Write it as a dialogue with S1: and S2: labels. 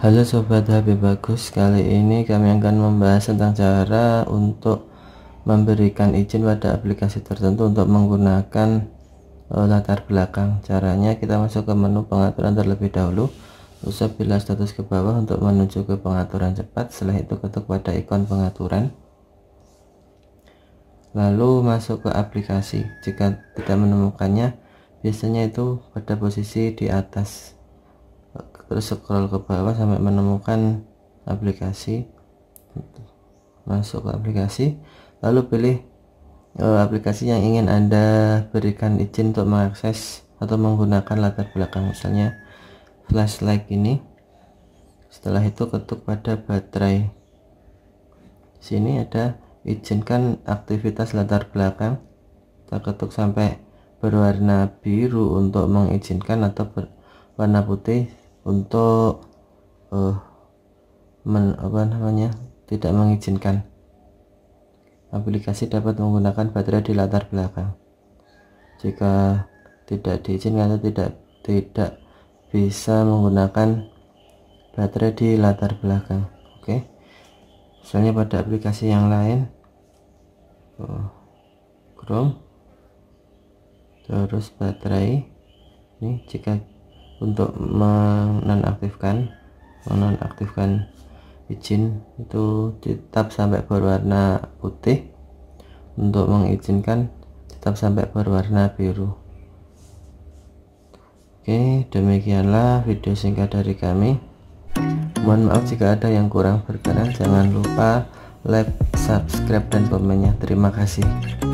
S1: Halo Sobat HP Bagus, kali ini kami akan membahas tentang cara untuk memberikan izin pada aplikasi tertentu untuk menggunakan uh, latar belakang caranya kita masuk ke menu pengaturan terlebih dahulu usap bila status ke bawah untuk menuju ke pengaturan cepat setelah itu ketuk pada ikon pengaturan lalu masuk ke aplikasi jika tidak menemukannya biasanya itu pada posisi di atas terus scroll ke bawah sampai menemukan aplikasi gitu. masuk ke aplikasi lalu pilih uh, aplikasi yang ingin anda berikan izin untuk mengakses atau menggunakan latar belakang misalnya flashlight ini setelah itu ketuk pada baterai sini ada izinkan aktivitas latar belakang kita ketuk sampai berwarna biru untuk mengizinkan atau berwarna putih untuk uh, men, apa namanya tidak mengizinkan aplikasi dapat menggunakan baterai di latar belakang jika tidak diizinkan atau tidak tidak bisa menggunakan baterai di latar belakang oke okay. misalnya pada aplikasi yang lain oh, Chrome terus baterai ini jika untuk menonaktifkan menonaktifkan izin itu tetap sampai berwarna putih untuk mengizinkan tetap sampai berwarna biru Oke demikianlah video singkat dari kami mohon maaf jika ada yang kurang berkenan jangan lupa like subscribe dan komennya terima kasih